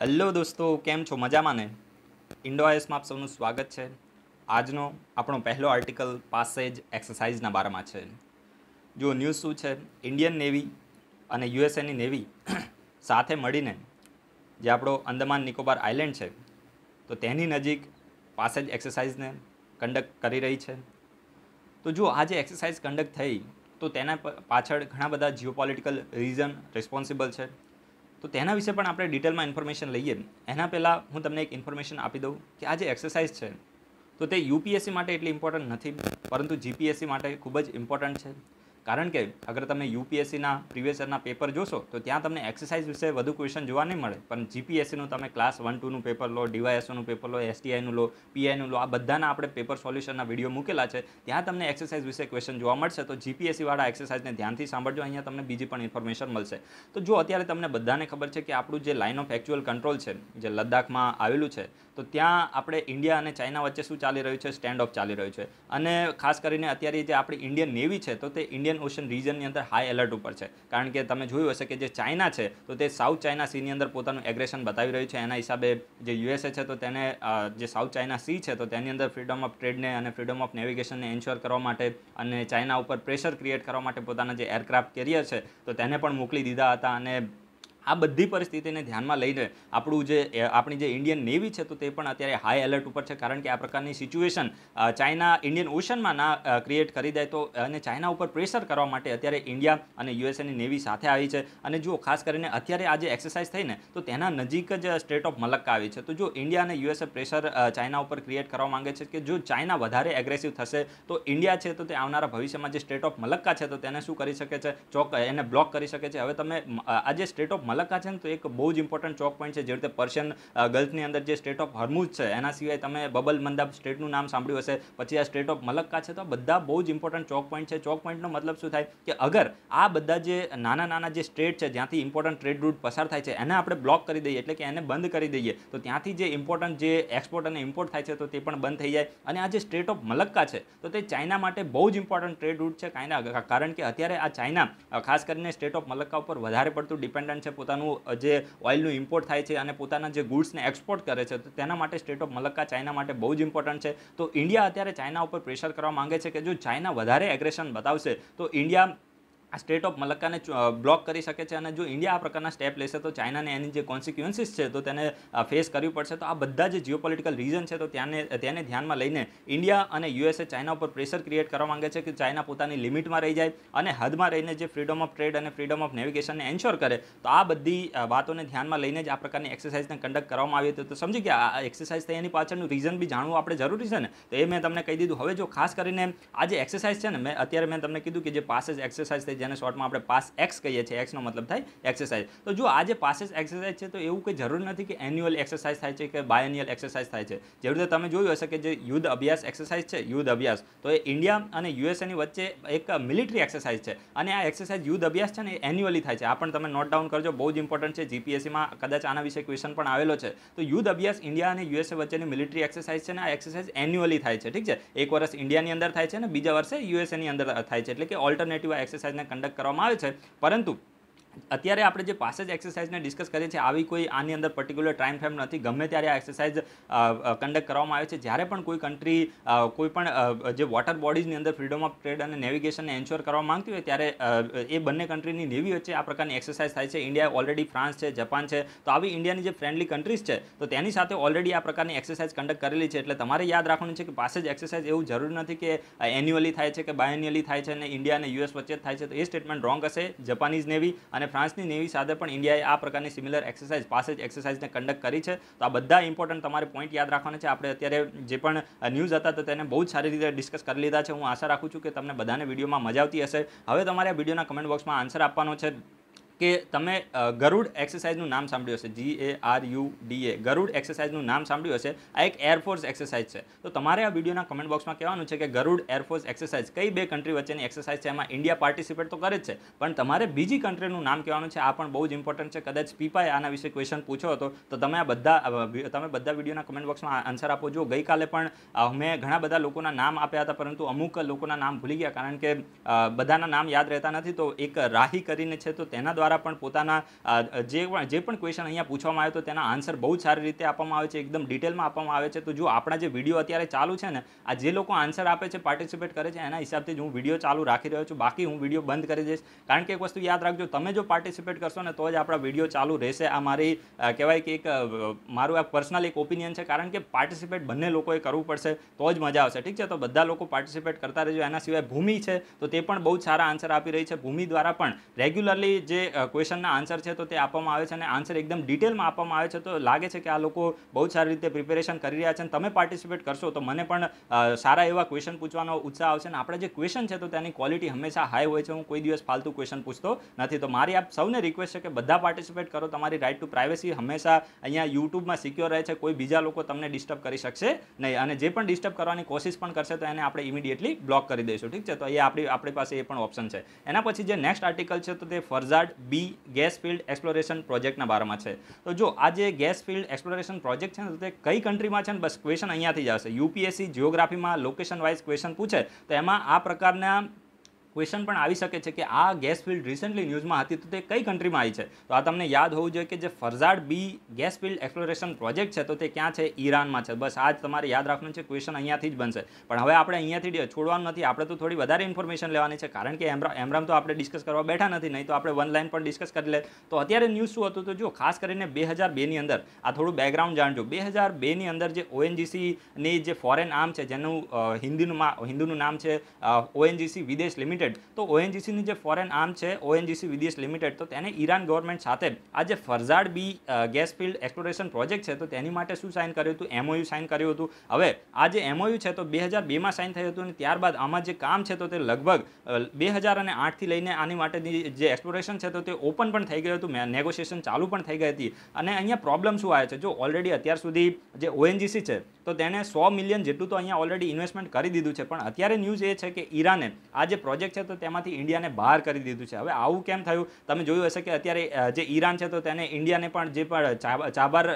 hello દોસ્તો કેમ છો મજામાં ને ઇન્ડો આઈએસમાં આપ સૌનું સ્વાગત છે આજનો આપણો પહેલો આર્ટિકલ પાસે જ એક્સરસાઇઝના બારામાં છે જો ન્યૂઝ શું છે ઇન્ડિયન નેવી અને યુએસએની નેવી સાથે મળીને જે આપણો અંદમાન નિકોબાર આઇલેન્ડ છે તો તેની નજીક પાસે જ એક્સરસાઇઝને કન્ડક્ટ કરી રહી છે તો જો આ જે એક્સરસાઇઝ કંડક્ટ થઈ તો તેના પાછળ ઘણા બધા જીઓપોલિટિકલ રિઝન રિસ્પોન્સિબલ છે તો તેના વિશે પણ આપણે ડિટેલમાં ઇન્ફોર્મેશન લઈએ એના પહેલાં હું તમને એક ઇન્ફોર્મેશન આપી દઉં કે આ જે એક્સરસાઇઝ છે તો તે યુપીએસસી માટે એટલી ઇમ્પોર્ટન્ટ નથી પરંતુ જીપીએસસી માટે ખૂબ જ ઇમ્પોર્ટન્ટ છે કારણ કે અગર તમે યુપીએસસીના પ્રિવિયસરના પેપર જોશો તો ત્યાં તમને એક્સરસાઇઝ વિશે વધુ ક્વેશ્ચન જોવા નહીં મળે પણ જીપીએસસીનું તમે ક્લાસ વન ટુનું પેપર લો ડીવાયએસઓનું પેપર લો એસટીઆઈનું લો પીઆઈનું લો આ બધાના આપણે પેપર સોલ્યુશનના વિડીયો મૂકેલા છે ત્યાં તમને એક્સરસાઇઝ વિશે ક્વેશ્ચન જોવા મળશે તો જીપીએસસીવાળા એક્સરસાઇઝને ધ્યાનથી સાંભળજો અહીંયા તમને બીજી પણ ઇન્ફોર્મેશન મળશે તો જો અત્યારે તમને બધાને ખબર છે કે આપણું જે લાઇન ઓફ એકચ્યુઅલ કંટ્રોલ છે જે લદ્દાખમાં આવેલું છે તો ત્યાં આપણે ઇન્ડિયા અને ચાઇના વચ્ચે શું ચાલી રહ્યું છે સ્ટેન્ડ ઓફ ચાલી રહ્યું છે અને ખાસ કરીને અત્યારે જે આપણી ઇન્ડિયન નેવી છે તો તે ઇન્ડિયન ઓશન રિજનની અંદર હાઈ એલર્ટ ઉપર છે કારણ કે તમે જોયું હશે કે જે ચાઇના છે તો તે સાઉથ ચાઇના સીની અંદર પોતાનું એગ્રેશન બતાવી રહ્યું છે એના હિસાબે જે યુએસએ છે તો તેને જે સાઉથ ચાઇના સી છે તો તેની અંદર ફ્રીડમ ઓફ ટ્રેડને અને ફ્રીડમ ઓફ નેવિગેશનને એન્શ્યોર કરવા માટે અને ચાઇના ઉપર પ્રેશર ક્રિએટ કરવા માટે પોતાના જે એરક્રાફ્ટ કેરિયર છે તો તેને પણ મોકલી દીધા હતા અને આ બધી પરિસ્થિતિને ધ્યાનમાં લઈને આપણું જે આપણી જે ઇન્ડિયન નેવી છે તો તે પણ અત્યારે હાઈ એલર્ટ ઉપર છે કારણ કે આ પ્રકારની સિચ્યુએશન ચાઇના ઇન્ડિયન ઓશનમાં ના ક્રિએટ કરી દે તો અને ચાઇના ઉપર પ્રેશર કરવા માટે અત્યારે ઇન્ડિયા અને યુએસએની નેવી સાથે આવી છે અને જો ખાસ કરીને અત્યારે આ જે એક્સરસાઇઝ થઈને તો તેના નજીક જ સ્ટેટ ઓફ મલક્કા આવી છે તો જો ઇન્ડિયા અને યુએસએ પ્રેશર ચાઇના ઉપર ક્રિએટ કરવા માગે છે કે જો ચાઇના વધારે એગ્રેસિવ થશે તો ઇન્ડિયા છે તો તે આવનારા ભવિષ્યમાં જે સ્ટેટ ઓફ મલક્કા છે તો તેને શું કરી શકે છે ચોક એને બ્લોક કરી શકે છે હવે તમે આ જે સ્ટેટ ઓફ મલક્કા છે ને તો એક બહુ જ ઇમ્પોર્ટન્ટ ચોક પોઈન્ટ છે જે રીતે પર્શિયન ગલ્ફની અંદર જે સ્ટેટ ઓફ હર્મુઝ છે એના સિવાય તમે બબલ મંદાબ સ્ટેટનું નામ સાંભળ્યું હશે પછી આ સ્ટેટ ઓફ મલક્કા છે તો બધા બહુ જ ઇમ્પોર્ટન્ટ ચોક પોઈન્ટ છે ચોક પોઈન્ટનો મતલબ શું થાય કે અગર આ બધા જે નાના નાના જે સ્ટેટ છે જ્યાંથી ઇમ્પોર્ટન્ટ ટ્રેડ રૂટ પસાર થાય છે એને આપણે બ્લોક કરી દઈએ એટલે કે એને બંધ કરી દઈએ તો ત્યાંથી જે ઇમ્પોર્ટન્ટ જે એક્સપોર્ટ અને ઇમ્પોર્ટ થાય છે તો તે પણ બંધ થઈ જાય અને આ જે સ્ટેટ ઓફ મલક્કા છે તો તે ચાઇના માટે બહુ જ ઇમ્પોર્ટન્ટ ટ્રેડ રૂટ છે કાયના કારણ કે અત્યારે આ ચાઇના ખાસ કરીને સ્ટેટ ઓફ મલક્કા ઉપર વધારે પડતું ડિપેન્ડન્ટ છે પોતાનું જે ઓઇલનું ઇમ્પોર્ટ થાય છે અને પોતાના જે ગુડ્સને એક્સપોર્ટ કરે છે તો તેના માટે સ્ટેટ ઓફ મલક્કા ચાઇના માટે બહુ જ ઇમ્પોર્ટન્ટ છે તો ઇન્ડિયા અત્યારે ચાઇના ઉપર પ્રેશર કરવા માંગે છે કે જો ચાઇના વધારે એગ્રેશન બતાવશે તો ઇન્ડિયા આ સ્ટેટ ઓફ મલક્કાને બ્લોક કરી શકે છે અને જો ઇન્ડિયા આ પ્રકારના સ્ટેપ લેશે તો ચાઇનાને એની જે કોન્સિક્વન્સીસ છે તો તેને ફેસ કરવી પડશે તો આ બધા જે જીઓપોલિટિકલ રીઝન છે તો ત્યાંને તેને ધ્યાનમાં લઈને ઇન્ડિયા અને યુએસએ ચાઇના ઉપર પ્રેશર ક્રિએટ કરવા માંગે છે કે ચાઇના પોતાની લિમિટમાં રહી જાય અને હદમાં રહીને જે ફ્રીડમ ઓફ ટ્રેડ અને ફ્રીડમ ઓફ નેવિગેશનને એન્શ્યોર કરે તો આ બધી વાતોને ધ્યાનમાં લઈને જ આ પ્રકારની એક્સરસાઇઝને કન્ડક્ટ કરવામાં આવી હતી તો સમજી ગયા આ એક્સરસાઇઝ થઈ એની પાછળનું રીઝન બી જાણવું આપણે જરૂરી છે ને તો એ મેં તમને કહી દીધું હવે જો ખાસ કરીને આ જે એક્સરસાઇઝ છે ને મેં અત્યારે મેં તમને કીધું કે જે પાસેજ એક્સરસાઇઝ થઈ જેને શોર્ટમાં આપણે પાસ એક્સ કહીએ છીએ એક્સનો મતલબ થાય એક્સરસાઇઝ તો જો આજે પાસેસ એક્સરસાઇઝ છે તો એવું કંઈ જરૂર નથી કે એન્યુઅલ એક્સરસાઇઝ થાય છે કે બાયન્યુઅલ એક્સરસાઇઝ થાય છે જેવી રીતે તમે જોયું હશે કે જે યુદ્ધ અભ્યાસ એક્સરસાઇઝ છે યુદ્ધ અભ્યાસ તો એ ઇન્ડિયા અને યુએસએની વચ્ચે એક મિલિટરી એક્સરસાઇઝ છે અને આ એક્સરસાઇઝ યુદ્ધ અભ્યાસ છે ને એ એન્યુઅલી થાય છે આ પણ તમે નોટ ડાઉન કરજો બહુ જ ઇમ્પોર્ટન્ટ છે જીપીએસસીમાં કદાચ આના વિશે ક્વેશ્ચન પણ આવેલો છે તો યુદ્ધ અભ્યાસ ઇન્ડિયા અને યુએસએ વચ્ચેની મિલિટરી એક્સરસાઇઝ છે ને આ એક્સરસાઇઝ એન્યુઅલી થાય છે ઠીક છે એક વર્ષ ઇન્ડિયાની અંદર થાય છે અને બીજા વર્ષે યુએસએની અંદર થાય છે એટલે કે ઓલ્ટરનેટિવ એક્સરસાઇઝને કન્ડક્ટ કરવામાં આવે છે પરંતુ અત્યારે આપણે જે પાસે જ એક્સરસાઇઝને ડિસ્કસ કરીએ છીએ આવી કોઈ આની અંદર પર્ટિક્યુલર ટાઈમ ફ્રેમ નથી ગમે ત્યારે આ એક્સરસાઇઝ કન્ડક્ટ કરવામાં આવે છે જ્યારે પણ કોઈ કન્ટ્રી કોઈ પણ જે વોટર બોડીઝની અંદર ફ્રીડમ ઓફ ટ્રેડ અને નેવિગેશનને એન્શ્યોર કરવા માંગતી હોય ત્યારે એ બંને કન્ટ્રીની નેવી વચ્ચે આ પ્રકારની એક્સરસાઇઝ થાય છે ઇન્ડિયા ઓલરેડી ફ્રાન્સ છે જપાન છે તો આવી ઇન્ડિયાની જે ફ્રેન્ડલી કન્ટ્રીઝ છે તો તેની સાથે ઓલરેડી આ પ્રકારની એક્સરસાઇઝ કન્ડક્ટ કરેલી છે એટલે તમારે યાદ રાખવાનું છે કે પાસે જ એક્સરસાઇઝ એવું જરૂરી નથી કે એન્યુઅલી થાય છે કે બાયન્યુઅલી થાય છે અને ઇન્ડિયા અને યુએસ વચ્ચે જ થાય છે તો એ સ્ટેટમેન્ટ રોંગ હશે જપાનીઝ નેવી અને ફ્રાન્સની નેવી સાથે પણ ઇન્ડિયાએ આ પ્રકારની સિમિલર એક્સરસાઇઝ પાસે જ એક્સરસાઇઝને કન્ડક્ટ કરી છે તો આ બધા ઇમ્પોર્ટન્ટ તમારે પોઈન્ટ યાદ રાખવાના છે આપણે અત્યારે જે પણ ન્યૂઝ હતા તો તેને બહુ જ સારી રીતે ડિસ્કસ કરી લીધા છે હું આશા રાખું છું કે તમને બધાને વિડીયોમાં મજા આવતી હશે હવે તમારે આ વિડીયોના કમેન્ટ બોક્સમાં આન્સર આપવાનો છે કે તમે ગરુડ એક્સરસાઇઝનું નામ સાંભળ્યું હશે G A R U D A Garuda એક્સરસાઇઝનું નામ સાંભળ્યું હશે આ એક એરફોર્સ એક્સરસાઇઝ છે તો તમારે આ વિડીયોના કમેન્ટ બોક્સમાં કહેવાનું છે કે ગરુડ એરફોર્સ એક્સરસાઇઝ કઈ બે કન્ટ્રી વચ્ચેની એક્સરસાઇઝ છે એમાં ઇન્ડિયા પાર્ટિસિપેટ તો કરે છે પણ તમારે બીજી કન્ટ્રીનું નામ કહેવાનું છે આ પણ બહુ જ ઇમ્પોર્ટન્ટ છે કદાચ પીપાએ આના વિશે ક્વેશ્ચન પૂછ્યો હતો તો તમે આ બધા તમે બધા વિડીયોના કમેન્ટ બોક્સમાં આન્સર આપો જો ગઈકાલે પણ મેં ઘણા બધા લોકોના નામ આપ્યા હતા પરંતુ અમુક લોકોના નામ ભૂલી ગયા કારણ કે બધાના નામ યાદ રહેતા નથી તો એક રાહી કરીને છે તો તેના દ્વારા દ્વારા પણ પોતાના જે જે પણ ક્વેશ્ચન અહીંયા પૂછવામાં આવ્યો તો તેના આન્સર બહુ સારી રીતે આપવામાં આવે છે એકદમ ડિટેલમાં આપવામાં આવે છે તો જો આપણા જે વિડીયો અત્યારે ચાલુ છે ને આ જે લોકો આન્સર આપે છે પાર્ટિસિપેટ કરે છે એના હિસાબથી જ હું વિડીયો ચાલુ રાખી રહ્યો છું બાકી હું વિડીયો બંધ કરી દઈશ કારણ કે એક વસ્તુ યાદ રાખજો તમે જો પાર્ટિસિપેટ કરશો ને તો જ આપણા વિડીયો ચાલુ રહેશે આ મારી કહેવાય કે એક મારું આ પર્સનલ એક ઓપિનિયન છે કારણ કે પાર્ટિસિપેટ બંને લોકોએ કરવું પડશે તો જ મજા આવશે ઠીક છે તો બધા લોકો પાર્ટિસિપેટ કરતા રહેજો એના સિવાય ભૂમિ છે તો તે પણ બહુ સારા આન્સર આપી રહી છે ભૂમિ દ્વારા પણ રેગ્યુલરલી જે ક્વેશ્ચનના આન્સર છે તો તે આપવામાં આવે છે અને આન્સર એકદમ ડિટેલમાં આપવામાં આવે છે તો લાગે છે કે આ લોકો બહુ સારી રીતે પ્રિપેરેશન કરી રહ્યા છે અને તમે પાર્ટિસિપેટ કરશો તો મને પણ સારા એવા ક્વેશ્ચન પૂછવાનો ઉત્સાહ આવશે અને આપણે જે ક્વેશ્ચન છે તો તેની ક્વોલિટી હંમેશા હાઈ હોય છે હું કોઈ દિવસ ફાલતુ ક્વેશ્ચન પૂછતો નથી તો મારી આપ સૌને રિક્વેસ્ટ છે કે બધા પાર્ટિસિપેટ કરો તમારી રાઇટ ટુ પ્રાઇવસી હંમેશા અહીંયા યુટ્યુબમાં સિક્યોર રહે છે કોઈ બીજા લોકો તમને ડિસ્ટર્બ કરી શકશે નહીં અને જે પણ ડિસ્ટર્બ કરવાની કોશિશ પણ કરશે તો એને આપણે ઇમિડિયેટલી બ્લોક કરી દઈશું ઠીક છે તો એ આપણી આપણી પાસે એ પણ ઓપ્શન છે એના પછી જે નેક્સ્ટ આર્ટિકલ છે તો તે Farzad B gas field exploration પ્રોજેક્ટના બારામાં છે તો જો આ જે ગેસ ફિલ્ડ એક્સપ્લોરેશન પ્રોજેક્ટ છે ને તે કઈ કન્ટ્રીમાં છે ને બસ ક્વેશ્ચન અહીંયાથી જ આવશે યુપીએસસી જિયોગ્રાફીમાં લોકેશન વાઇઝ ક્વેશ્ચન પૂછે તો એમાં આ પ્રકારના ક્વેશ્ચન પણ આવી શકે છે કે આ ગેસ ફિલ્ડ રિસન્ટલી ન્યૂઝમાં હતી તો તે કઈ કન્ટ્રીમાં આવી છે તો આ તમને યાદ હોવું જોઈએ કે જે Farzad B gas field exploration project છે તો તે ક્યાં છે ઈરાનમાં છે બસ આ જ તમારે યાદ રાખવાનું છે ક્વેશ્ચન અહીંયાથી જ બનશે પણ હવે આપણે અહીંયાથી છોડવાનું નથી આપણે તો થોડી વધારે ઇન્ફોર્મેશન લેવાની છે કારણ કે એમરામ તો આપણે ડિસ્કસ કરવા બેઠા નથી નહીં તો આપણે વન લાઇન પણ ડિસ્કસ કરી લે તો અત્યારે ન્યૂઝ શું હતું તો જો ખાસ કરીને બે હજાર બેની અંદર આ થોડું બેકગ્રાઉન્ડ જાણજો બે હજાર બેની અંદર જે ઓએનજીસીની જે ફોરેન આર્મ છે જેનું હિન્દીનું હિન્દુનું નામ છે ઓએનજીસી વિદેશ લિમિટેડ લિમિટેડ તો ઓએનજીસીની જે ફોરેન આર્મ છે ઓએનજીસી વિદેશ લિમિટેડ તો તેને ઈરાન ગવર્મેન્ટ સાથે આ જે Farzad B gas field exploration project છે તો તેની માટે શું સાઇન કર્યું હતું એમઓયુ સાઇન કર્યું હતું હવે આ જે એમઓયુ છે તો બે હજાર બેમાં સાઇન થયું હતું અને ત્યારબાદ આમાં જે કામ છે તો તે લગભગ બે હજાર અને આઠથી લઈને આની માટેની જે એક્સપ્લોરેશન છે તો તે ઓપન પણ થઈ ગયું હતું નેગોશિએશન ચાલુ પણ થઈ ગઈ હતી અને અહીંયા પ્રોબ્લેમ શું આવે છે જો ઓલરેડી અત્યાર સુધી જે ઓએનજીસી છે તો તેણે સો મિલિયન જેટલું તો અહીંયા ઓલરેડી ઇન્વેસ્ટમેન્ટ કરી દીધું છે પણ અત્યારે ન્યૂઝ એ છે કે ઈરાને આ જે પ્રોજેક્ટ પ્રોજેક્ટ છે તો તેમાંથી ઇન્ડિયાને બહાર કરી દીધું છે હવે આવું કેમ થયું તમે જોયું હશે કે અત્યારે જે ઈરાન છે તો તેને ઇન્ડિયાને પણ જે પણ ચાબાર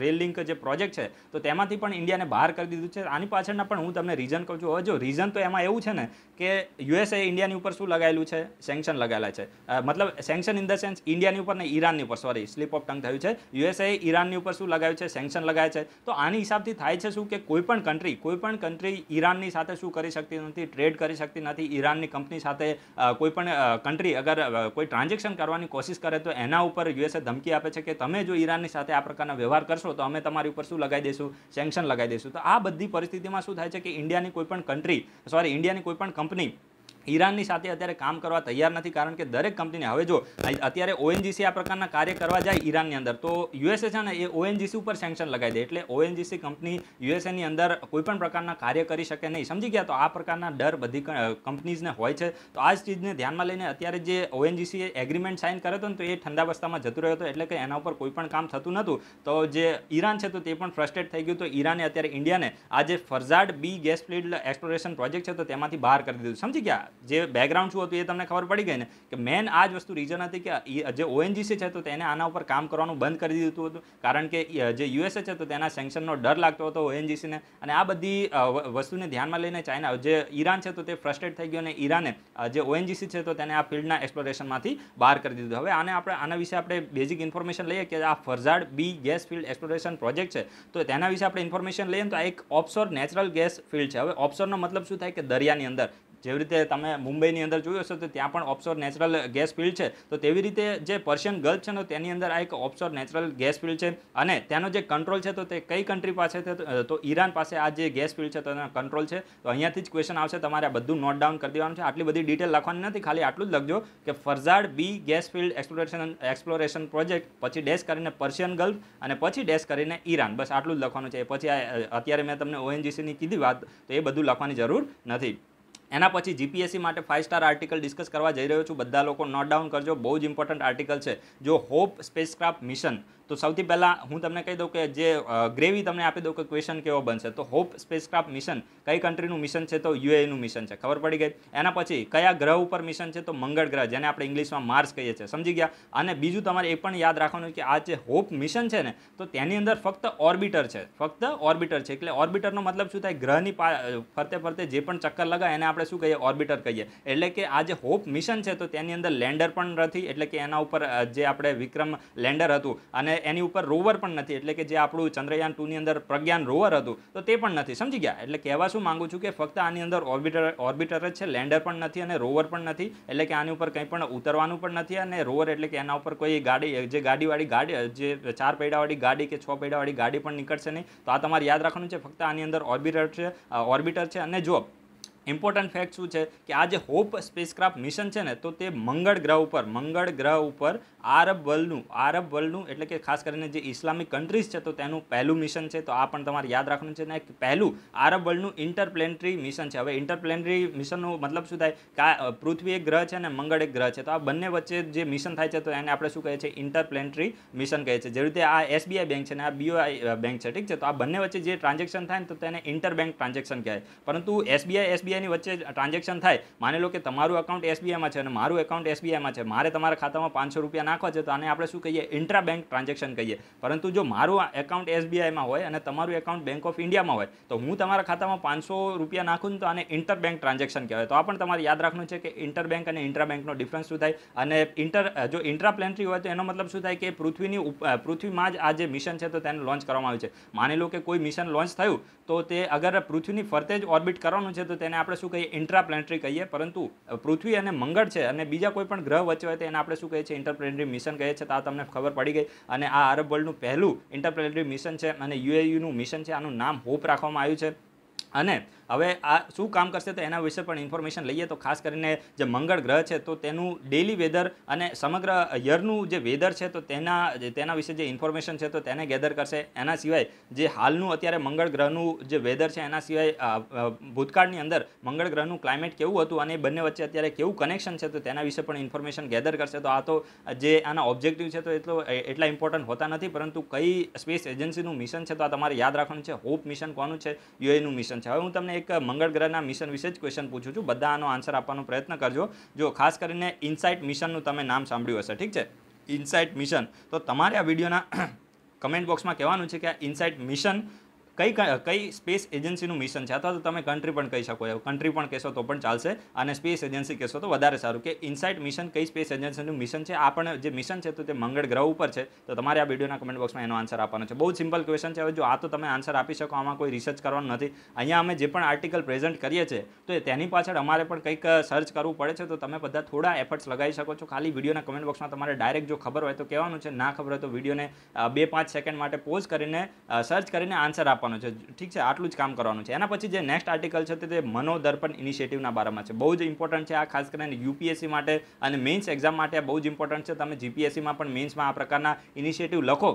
રેલ લિંક જે પ્રોજેક્ટ છે તો તેમાંથી પણ ઇન્ડિયાને બહાર કરી દીધું છે આની પાછળના પણ હું તમને રીઝન કહું છું હવે જો રીઝન તો એમાં એવું છે ને કે યુએસએ ઇન્ડિયાની ઉપર શું લગાયેલું છે સેન્કશન લગાવેલા છે મતલબ સેન્કશન ઇન ધ સેન્સ ઇન્ડિયાની ઉપર ને ઈરાનની ઉપર સોરી સ્લીપ ઓફ ટંગ થયું છે યુએસએ ઈરાનની ઉપર શું લગાવ્યું છે સેન્કશન લગાવે છે તો આની હિસાબથી થાય છે શું કે કોઈ પણ કન્ટ્રી કોઈ પણ કન્ટ્રી ઈરાનની સાથે શું કરી શકતી નથી ટ્રેડ કરી શકતી નથી ઈરાનની કંપની દેશની સાથે કોઈ પણ કન્ટ્રી અગર કોઈ ટ્રાન્ઝેક્શન કરવાની કોશિશ કરે તો એના ઉપર યુએસએ ધમકી આપે છે કે તમે જો ઈરાનની સાથે આ પ્રકારના વ્યવહાર કરશો તો અમે તમારી ઉપર શું લગાવી દઈશું સેન્કશન લગાવી દઈશું તો આ બધી પરિસ્થિતિમાં શું થાય છે કે ઇન્ડિયાની કોઈ પણ કન્ટ્રી સોરી ઇન્ડિયાની કોઈ પણ કંપની ઈરાનની સાથે અત્યારે કામ કરવા તૈયાર નથી કારણ કે દરેક કંપનીને હવે જો અત્યારે ઓએનજીસી આ પ્રકારના કાર્ય કરવા જાય ઈરાનની અંદર તો યુએસએ છે ને એ ઓએનજીસી ઉપર સેન્કશન લગાવી દે એટલે ઓએનજીસી કંપની યુએસએની અંદર કોઈપણ પ્રકારના કાર્ય કરી શકે નહીં સમજી ગયા તો આ પ્રકારના ડર બધી કંપનીઝને હોય છે તો આ જ ચીજને ધ્યાનમાં લઈને અત્યારે જે ઓએનજીસીએ એગ્રીમેન્ટ સાઇન કર્યો હતો ને તો એ ઠંડા બસ્તામાં જતું રહ્યો હતો એટલે કે એના ઉપર કોઈ પણ કામ થતું નહોતું તો જે ઈરાન છે તો તે પણ ફ્રસ્ટ્રેટ થઈ ગયું તો ઈરાને અત્યારે ઇન્ડિયાને આ જે Farzad B gas field exploration project છે તો તેમાંથી બહાર કરી દીધું સમજી ગયા જે બેકગ્રાઉન્ડ શું હતું એ તમને ખબર પડી ગઈ ને કે મેન આ જ વસ્તુ રીઝન હતી કે જે ઓએનજીસી છે તો તેને આના ઉપર કામ કરવાનું બંધ કરી દીધું હતું કારણ કે જે યુએસએ છે તો તેના સેન્કશનનો ડર લાગતો હતો ઓએનજીસીને અને આ બધી વસ્તુને ધ્યાનમાં લઈને ચાઇના જે ઈરાન છે તો તે ફ્રસ્ટ્રેટ થઈ ગયો અને ઈરાને જે ઓએનજીસી છે તો તેને આ ફિલ્ડના એક્સપ્લોરેશનમાંથી બહાર કરી દીધું હવે આને આપણે આના વિશે આપણે બેઝિક ઇન્ફોર્મેશન લઈએ કે આ Farzad B gas field exploration project છે તો તેના વિશે આપણે ઇન્ફોર્મેશન લઈએ તો આ એક ઓપ્સોર નેચરલ ગેસ ફિલ્ડ છે હવે ઓપ્સોરનો મતલબ શું થાય કે દરિયાની અંદર જેવી રીતે તમે મુંબઈની અંદર જોયું હશે તો ત્યાં પણ ઓપ્શોર નેચરલ ગેસ ફિલ્ડ છે તો તેવી રીતે જે પર્શિયન ગલ્ફ છે ને તેની અંદર આ એક ઓપ્શોર નેચરલ ગેસ ફિલ્ડ છે અને તેનો જે કંટ્રોલ છે તો તે કઈ કન્ટ્રી પાસે છે તો ઈરાન પાસે આ જે ગેસ ફિલ્ડ છે તેનો કંટ્રોલ છે તો અહીંયાથી જ ક્વેશ્ચન આવશે તમારે આ બધું નોટ ડાઉન કરી દેવાનું છે આટલી બધી ડિટેલ લખવાની નથી ખાલી આટલું જ લખજો કે Farzad B gas field exploration exploration project પછી ડેશ કરીને પર્શિયન ગલ્ફ અને પછી ડેશ કરીને ઈરાન બસ આટલું જ લખવાનું છે પછી અત્યારે મેં તમને ઓએનજીસીની કીધી વાત તો એ બધું લખવાની જરૂર નથી એના પછી જીપીએસસી માટે ફાઇવ સ્ટાર આર્ટિકલ ડિસ્કસ કરવા જઈ રહ્યો છું બધા લોકો નોટ ડાઉન કરજો બહુ જ ઇમ્પોર્ટન્ટ આર્ટિકલ છે જો હોપ સ્પેસક્રાફ્ટ મિશન તો સૌથી પહેલાં હું તમને કહી દઉં કે જે ગ્રેવી તમને આપી દઉં કે ક્વેશ્ચન કેવો બનશે તો હોપ સ્પેસક્રાફ્ટ મિશન કઈ કન્ટ્રીનું મિશન છે તો યુએનું મિશન છે ખબર પડી ગઈ એના પછી કયા ગ્રહ ઉપર મિશન છે તો મંગળ ગ્રહ જેને આપણે ઇંગ્લિશમાં માર્સ કહીએ છીએ સમજી ગયા અને બીજું તમારે એ પણ યાદ રાખવાનું કે આ જે હોપ મિશન છે ને તો તેની અંદર ફક્ત ઓર્બિટર છે ફક્ત ઓર્બિટર છે એટલે ઓર્બિટરનો મતલબ શું થાય ગ્રહની ફરતે ફરતે જે પણ ચક્કર લગાવે એને આપણે શું કહીએ ઓર્બિટર કહીએ એટલે કે આ જે હોપ મિશન છે તો તેની અંદર લેન્ડર પણ નથી એટલે કે એના ઉપર જે આપણે વિક્રમ લેન્ડર હતું અને એની ઉપર રોવર પણ નથી એટલે કે જે આપણું ચંદ્રયાન ટુની અંદર પ્રજ્ઞાન રોવર હતું તો તે પણ નથી સમજી ગયા એટલે કહેવા શું માગું છું કે ફક્ત આની અંદર ઓર્બિટર ઓર્બિટર જ છે લેન્ડર પણ નથી અને રોવર પણ નથી એટલે કે આની ઉપર કંઈ પણ ઉતરવાનું પણ નથી અને રોવર એટલે કે એના ઉપર કોઈ ગાડી જે ગાડીવાળી ગાડી જે ચાર પૈડાવાળી ગાડી કે છ પૈડાવાળી ગાડી પણ નીકળશે નહીં તો આ તમારે યાદ રાખવાનું છે ફક્ત આની અંદર ઓર્બિટર છે ઓર્બિટર છે અને જોબ ઇમ્પોર્ટન્ટ ફેક્ટ શું છે કે આ જે હોપ સ્પેસક્રાફ્ટ મિશન છે ને તો તે મંગળ ગ્રહ ઉપર મંગળ ગ્રહ ઉપર આરબ વર્લ્ડનું આરબ વર્લ્ડનું એટલે કે ખાસ કરીને જે ઇસ્લામિક કન્ટ્રીઝ છે તો તેનું પહેલું મિશન છે તો આ પણ તમારે યાદ રાખવાનું છે ને પહેલું આરબ વર્લ્ડનું ઇન્ટરપ્લેનેટરી મિશન છે હવે ઇન્ટરપ્લેનેટરી મિશનનો મતલબ શું થાય પૃથ્વી એક ગ્રહ છે અને મંગળ એક ગ્રહ છે તો આ બંને વચ્ચે જે મિશન થાય છે તો એને આપણે શું કહે છે ઇન્ટરપ્લેનેટરી મિશન કહે છે જે રીતે આ એસબીઆઈ બેંક છે અને આ બીઓઆઈ બેંક છે ઠીક છે તો આ બંને વચ્ચે જે ટ્રાન્ઝેક્શન થાય ને તો તેને ઇન્ટર બેંક ટ્રાન્ઝેક્શન કહેવાય પરંતુ એસબીઆઈ એસબીઆઈ એની વચ્ચે ટ્રાન્ઝેક્શન થાય માની લો કે તમારું એકાઉન્ટ એસબીઆઈમાં છે અને મારું એકાઉન્ટ એસબીઆઈમાં છે મારે તમારા ખાતામાં પાંચસો રૂપિયા નાખવા છે તો આને આપણે શું કહીએ ઇન્ટ્રા બેંક ટ્રાન્ઝેક્શન કહીએ પરંતુ જો મારું એકાઉન્ટ એસબીઆઈમાં હોય અને તમારું એકાઉન્ટ બેંક ઓફ ઇન્ડિયામાં હોય તો હું તમારા ખાતામાં પાંચસો રૂપિયા નાખું તો આને ઇન્ટર બેંક ટ્રાન્ઝેક્શન કહેવાય તો આ પણ તમારે યાદ રાખવું છે કે ઇન્ટર બેંક અને ઇન્ટ્રા બેંકનો ડિફરન્સ શું થાય અને ઇન્ટર જો ઇન્ટ્રા પ્લેનરી હોય તો એનો મતલબ શું થાય કે પૃથ્વીની પૃથ્વીમાં જ આ જે મિશન છે તો તેને લોન્ચ કરવામાં આવ્યું છે માની લો કે કોઈ મિશન લોન્ચ થયું તો તે અગર પૃથ્વીની ફરતે જ ઓર્બિટ કરવાનું છે તો તેને આપણે શું કહીએ ઇન્ટ્રાપ્લેનેટરી કહીએ પરંતુ પૃથ્વી અને મંગળ છે અને બીજા કોઈ પણ ગ્રહ વચ્ચે હોય તો એને આપણે શું કહીએ છીએ ઇન્ટરપ્લેનેટરી મિશન કહીએ છીએ તો આ તમને ખબર પડી ગઈ અને આ અરબ વર્લ્ડનું પહેલું ઇન્ટરપ્લેનેટરી મિશન છે અને યુએયુનું મિશન છે આનું નામ હોપ રાખવામાં આવ્યું છે અને હવે આ શું કામ કરશે તો એના વિશે પણ ઇન્ફોર્મેશન લઈએ તો ખાસ કરીને જે મંગળ ગ્રહ છે તો તેનું ડેલી વેધર અને સમગ્ર યરનું જે વેધર છે તો તેના તેના વિશે જે ઇન્ફોર્મેશન છે તો તેને ગેધર કરશે એના સિવાય જે હાલનું અત્યારે મંગળ ગ્રહનું જે વેધર છે એના સિવાય ભૂતકાળની અંદર મંગળ ગ્રહનું ક્લાઇમેટ કેવું હતું અને બંને વચ્ચે અત્યારે કેવું કનેક્શન છે તો તેના વિશે પણ ઇન્ફોર્મેશન ગેધર કરશે તો આ તો જે આના ઓબ્જેક્ટિવ છે તો એટલો એટલા ઇમ્પોર્ટન્ટ હોતા નથી પરંતુ કઈ સ્પેસ એજન્સીનું મિશન છે તો આ તમારે યાદ રાખવાનું છે હોપ મિશન કોનું છે યુએનું મિશન છે હવે હું તમને એક મંગળ ગ્રહના મિશન વિશે જ ક્વેશ્ચન પૂછું છું બધા આનો આન્સર આપવાનો પ્રયત્ન કરજો જો ખાસ કરીને ઇન્સાઇટ મિશનનું તમે નામ સાંભળ્યું હશે ઠીક છે ઇન્સાઇટ મિશન તો તમારે આ વિડીયોના કમેન્ટ બોક્સમાં કહેવાનું છે કે આ ઇન્સાઇટ મિશન કઈ કઈ સ્પેસ એજન્સીનું મિશન છે અથવા તો તમે કન્ટ્રી પણ કહી શકો કન્ટ્રી પણ કહેશો તો પણ ચાલશે અને સ્પેસ એજન્સી કહેશો તો વધારે સારું કે ઇનસાઇટ મિશન કઈ સ્પેસ એજન્સીનું મિશન છે આ પણ જે મિશન છે તો તે મંગળ ગ્રહ ઉપર છે તો તમારે આ વિડીયોના કમેન્ટ બોક્સમાં એનો આન્સર આપવાનો છે બહુ સિમ્પલ ક્વેશ્ચન છે હવે જો આ તો તમે આન્સર આપી શકો આમાં કોઈ રિસર્ચ કરવાનું નથી અહીંયા અમે જે પણ આર્ટિકલ પ્રેઝન્ટ કરીએ છીએ તો તેની પાછળ અમારે પણ કંઈક સર્ચ કરવું પડે છે તો તમે બધા થોડા એફર્ટ્સ લગાવી શકો છો ખાલી વિડીયોના કમેન્ટ બોક્સમાં તમારે ડાયરેક્ટ જો ખબર હોય તો કહેવાનું છે ના ખબર હોય તો વિડીયોને બે પાંચ સેકન્ડ માટે પોઝ કરીને સર્ચ કરીને આન્સર આપવાનો આપવાનો છે ઠીક છે આટલું જ કામ કરવાનું છે એના પછી જે નેક્સ્ટ આર્ટિકલ છે તે મનોદર્પણ ઇનિશિયેટિવના બારામાં છે બહુ જ ઇમ્પોર્ટન્ટ છે આ ખાસ કરીને યુપીએસસી માટે અને મેન્સ એક્ઝામ માટે બહુ જ ઇમ્પોર્ટન્ટ છે તમે જીપીએસસીમાં પણ મેન્સમાં આ પ્રકારના ઇનિશિયેટિવ લખો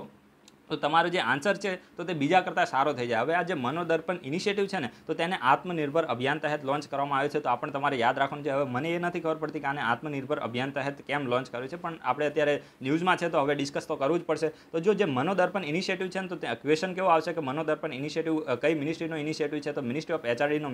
તો તમારો જે આન્સર છે તો તે બીજા કરતાં સારો થઈ જાય હવે આ જે મનોદર્પણ ઇનિશિયેટિવ છે ને તો તેને આત્મનિર્ભર અભિયાન તહેત લોન્ચ કરવામાં આવ્યું છે તો આપણે તમારે યાદ રાખવાનું છે હવે મને એ નથી ખબર પડતી કે આને આત્મનિર્ભર અભિયાન તહેત કેમ લોન્ચ કર્યું છે પણ આપણે અત્યારે ન્યૂઝમાં છે તો હવે ડિસ્કસ તો કરવું જ પડશે તો જો જે મનોદર્પણ ઇનિશિયેટિવ છે ને તો ત્યાં ક્વેશ્ચન કેવો આવશે કે મનોદર્પણ ઇનિશિયેટિવ કઈ મિનિસ્ટ્રીનો ઇનિશિયેટિવ છે તો મિનિસ્ટ્રી ઓફ એચઆરડીનો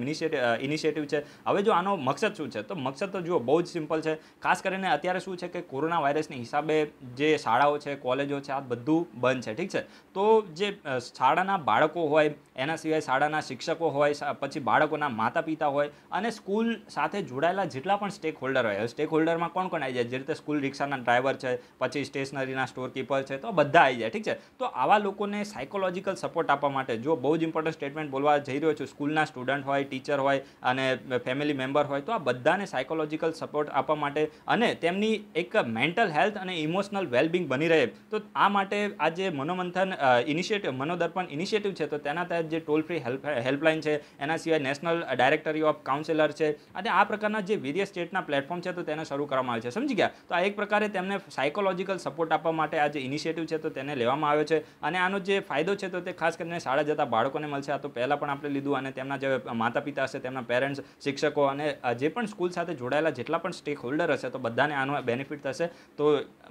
ઇનિશિયેટિવ છે હવે જો આનો મકસદ શું છે તો મકસદ તો જુઓ બહુ જ સિમ્પલ છે ખાસ કરીને અત્યારે શું છે કે કોરોના વાયરસની હિસાબે જે શાળાઓ છે કોલેજો છે આ બધું બંધ છે ઠીક છે તો જે શાળાના બાળકો હોય એના સિવાય શાળાના શિક્ષકો હોય પછી બાળકોના માતા પિતા હોય અને સ્કૂલ સાથે જોડાયેલા જેટલા પણ સ્ટેક હોલ્ડર હોય સ્ટેક હોલ્ડરમાં કોણ કોણ આવી જાય જે રીતે સ્કૂલ રિક્ષાના ડ્રાઈવર છે પછી સ્ટેશનરીના સ્ટોર કીપર છે તો બધા આવી જાય ઠીક છે તો આવા લોકોને સાયકોલોજીકલ સપોર્ટ આપવા માટે જો બહુ જ ઇમ્પોર્ટન્ટ સ્ટેટમેન્ટ બોલવા જઈ રહ્યો છું સ્કૂલના સ્ટુડન્ટ હોય ટીચર હોય અને ફેમિલી મેમ્બર હોય તો આ બધાને સાયકોલોજીકલ સપોર્ટ આપવા માટે અને તેમની એક મેન્ટલ હેલ્થ અને ઇમોશનલ વેલબિંગ બની રહે તો આ માટે આજે મનોમંત્ર મંથન ઇનિશિયેટિવ મનોદર્પણ ઇનિશિયેટિવ છે તો તેના તહત જે ટોલ ફ્રી હેલ્પ હેલ્પલાઇન છે એના સિવાય નેશનલ ડાયરેક્ટરી ઓફ કાઉન્સિલર છે અને આ પ્રકારના જે વેરિયસ સ્ટેટના પ્લેટફોર્મ છે તો તેને શરૂ કરવામાં આવે છે સમજી ગયા તો આ એક પ્રકારે તેમને સાયકોલોજીકલ સપોર્ટ આપવા માટે આ જે ઇનિશિયેટિવ છે તો તેને લેવામાં આવ્યો છે અને આનો જે ફાયદો છે તો તે ખાસ કરીને શાળા જતા બાળકોને મળશે આ તો પહેલાં પણ આપણે લીધું અને તેમના જે માતા પિતા હશે તેમના પેરેન્ટ્સ શિક્ષકો અને જે પણ સ્કૂલ સાથે જોડાયેલા જેટલા પણ સ્ટેક હોલ્ડર હશે તો બધાને આનો બેનિફિટ થશે તો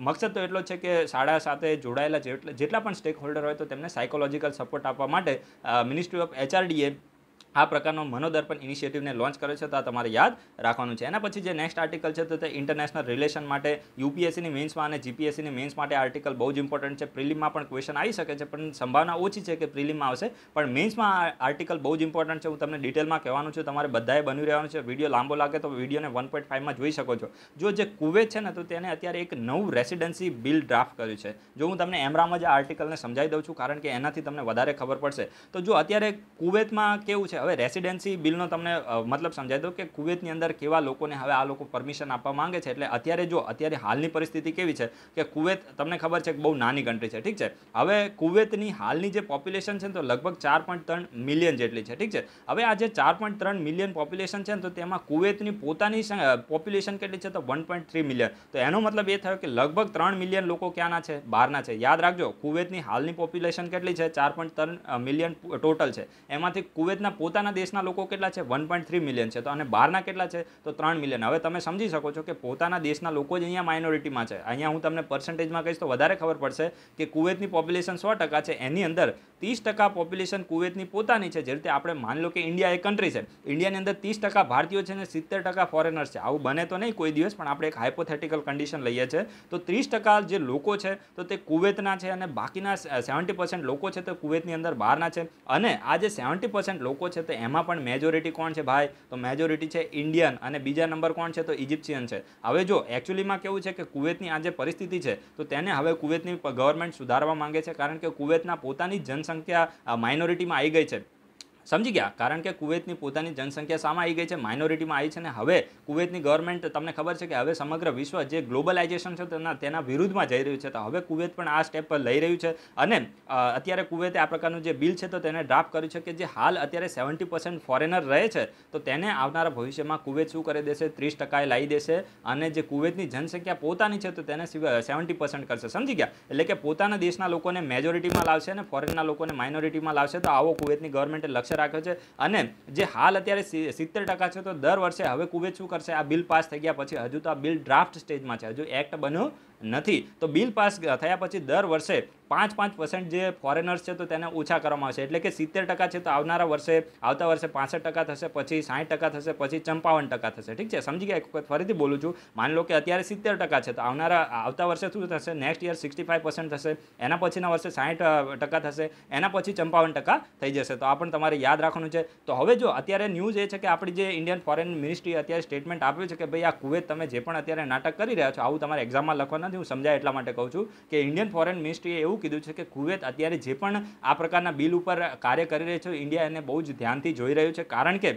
મકસદ તો એટલો છે કે શાળા સાથે જોડાયેલા જેટલા પણ સ્ટેક સ્ટેક હોલ્ડર હોય તો તેમને સાયકોલોજીકલ સપોર્ટ આપવા માટે મિનિસ્ટ્રી ઓફ એચઆરડીએ આ પ્રકારનો મનોદર્પણ ઇનિશિયેટિવને લોન્ચ કર્યો છે તો આ તમારે યાદ રાખવાનું છે એના પછી જે નેક્સ્ટ આર્ટિકલ છે તો તે ઇન્ટરનેશનલ રિલેશન માટે યુપીએસસીની મેન્સમાં અને જીપીએસસીની મેન્સ માટે આર્ટિકલ બહુ જ ઇમ્પોર્ટન્ટ છે પ્રિલિમમાં પણ ક્વેશ્ચન આવી શકે છે પણ સંભાવના ઓછી છે કે પ્રિલિમમાં આવશે પણ મેન્સમાં આર્ટિકલ બહુ જ ઇમ્પોર્ટન્ટ છે હું તમને ડિટેલમાં કહેવાનું છું તમારે બધાએ બન્યું રહેવાનું છે વિડીયો લાંબો લાગે તો વિડીયોને વન પોઈન્ટ ફાઇવમાં જોઈ શકો છો જો જે કુવેત છે ને તો તેને અત્યારે એક નવું રેસિડેન્સી બિલ ડ્રાફ્ટ કર્યું છે જો હું તમને એમરામાં જ આર્ટિકલને સમજાવી દઉં છું કારણ કે એનાથી તમને વધારે ખબર પડશે તો જો અત્યારે કુવેતમાં કેવું છે હવે રેસિડેન્સી બિલનો તમને મતલબ સમજાવી દો કે કુવેતની અંદર કેવા લોકોને હવે આ લોકો પરમિશન આપવા માંગે છે એટલે અત્યારે જો અત્યારે હાલની પરિસ્થિતિ કેવી છે કે કુવેત તમને ખબર છે કે બહુ નાની કન્ટ્રી છે ઠીક છે હવે કુવેતની હાલની જે પોપ્યુલેશન છે ને તો લગભગ ચાર પોઈન્ટ ત્રણ મિલિયન જેટલી છે ઠીક છે હવે આ જે ચાર પોઈન્ટ ત્રણ મિલિયન પોપ્યુલેશન છે ને તો તેમાં કુવેતની પોતાની પોપ્યુલેશન કેટલી છે તો વન પોઈન્ટ થ્રી મિલિયન તો એનો મતલબ એ થયો કે લગભગ ત્રણ મિલિયન લોકો ક્યાંના છે બહારના છે યાદ રાખજો કુવેતની હાલની પોપ્યુલેશન કેટલી છે ચાર પોઈન્ટ ત્રણ મિલિયન ટોટલ છે એમાંથી કુવેતના પોતા પોતાના દેશના લોકો કેટલા છે વન પોઈન્ટ થ્રી મિલિયન છે તો અને બહારના કેટલા છે તો ત્રણ મિલિયન હવે તમે સમજી શકો છો કે પોતાના દેશના લોકો જ અહીંયા માઇનોરિટીમાં છે અહીંયા હું તમને પર્સન્ટેજમાં કહીશ તો વધારે ખબર પડશે કે કુવેતની પોપ્યુલેશન સો ટકા છે એની અંદર ત્રીસ ટકા પોપ્યુલેશન કુવેતની પોતાની છે જે રીતે આપણે માની લો કે ઇન્ડિયા એ કન્ટ્રી છે ઇન્ડિયાની અંદર ત્રીસ ટકા ભારતીયો છે અને સિત્તેર ટકા ફોરેનર્સ છે આવું બને તો નહીં કોઈ દિવસ પણ આપણે એક હાઇપોથેટિકલ કન્ડિશન લઈએ છીએ તો ત્રીસ ટકા જે લોકો છે તો તે કુવેતના છે અને બાકીના સેવન્ટી લોકો છે તો કુવેતની અંદર બહારના છે અને આ જે સેવન્ટી લોકો છે છે તો એમાં પણ મેજોરિટી કોણ છે ભાઈ તો મેજોરિટી છે ઇન્ડિયન અને બીજા નંબર કોણ છે તો ઇજિપ્શિયન છે હવે જો એકચ્યુઅલીમાં કેવું છે કે કુવેતની આ જે પરિસ્થિતિ છે તો તેને હવે કુવેતની ગવર્મેન્ટ સુધારવા માંગે છે કારણ કે કુવેતના પોતાની જનસંખ્યા માઇનોરિટીમાં આવી ગઈ છે સમજી ગયા કારણ કે કુવેતની પોતાની જનસંખ્યા સામે આવી ગઈ છે માઇનોરિટીમાં આવી છે અને હવે કુવેતની ગવર્મેન્ટ તમને ખબર છે કે હવે સમગ્ર વિશ્વ જે ગ્લોબલાઇઝેશન છે તેના તેના વિરુદ્ધમાં જઈ રહ્યું છે તો હવે કુવેત પણ આ સ્ટેપ પર લઈ રહ્યું છે અને અત્યારે કુવૈતે આ પ્રકારનું જે બિલ છે તો તેને ડ્રાફ્ટ કર્યું છે કે જે હાલ અત્યારે સેવન્ટી પર્સન્ટ ફોરેનર રહે છે તો તેને આવનારા ભવિષ્યમાં કુવેત શું કરી દેશે ત્રીસ ટકાએ લાવી દેશે અને જે કુવેતની જનસંખ્યા પોતાની છે તો તેને સેવન્ટી પર્સન્ટ કરશે સમજી ગયા એટલે કે પોતાના દેશના લોકોને મેજોરિટીમાં લાવશે અને ફોરેનના લોકોને માઇનોરિટીમાં લાવશે તો આવો કુવેતની ગવર્મેન્ટે લક્ષ્ય લક્ષ્ય રાખ્યો છે અને જે હાલ અત્યારે સિત્તેર છે તો દર વર્ષે હવે કુવેત શું કરશે આ બિલ પાસ થઈ ગયા પછી હજુ તો આ બિલ ડ્રાફ્ટ સ્ટેજમાં છે હજુ એક્ટ બન્યો નથી તો બિલ પાસ થયા પછી દર વર્ષે પાંચ પાંચ પર્સન્ટ જે ફોરેનર્સ છે તો તેને ઓછા કરવામાં આવશે એટલે કે સિત્તેર ટકા છે તો આવનારા વર્ષે આવતા વર્ષે પાસઠ ટકા થશે પછી સાઠ ટકા થશે પછી ચંપાવન ટકા થશે ઠીક છે સમજી ગયા એક વખત ફરીથી બોલું છું માની લો કે અત્યારે સિત્તેર ટકા છે તો આવનારા આવતા વર્ષે શું થશે next year sixty five percent થશે એના પછીના વર્ષે સાઠ ટકા થશે એના પછી ચંપાવન ટકા થઈ જશે તો આ પણ તમારે યાદ રાખવાનું છે તો હવે જો અત્યારે ન્યૂઝ એ છે કે આપણી જે ઇન્ડિયન ફોરેન મિનિસ્ટ્રી અત્યારે સ્ટેટમેન્ટ આપ્યું છે કે ભાઈ આ કુવેત તમે જે પણ અત્યારે નાટક કરી રહ્યા છો આવું તમારે એક્ઝામમાં લખવાના નથી હું સમજાય એટલા માટે કહું છું કે ઇન્ડિયન ફોરેન મિનિસ્ટ્રીએ એવું કીધું છે કે કુવેત અત્યારે જે પણ આ પ્રકારના બિલ ઉપર કાર્ય કરી રહ્યું છે ઇન્ડિયા એને બહુ જ ધ્યાનથી જોઈ રહ્યું છે કારણ કે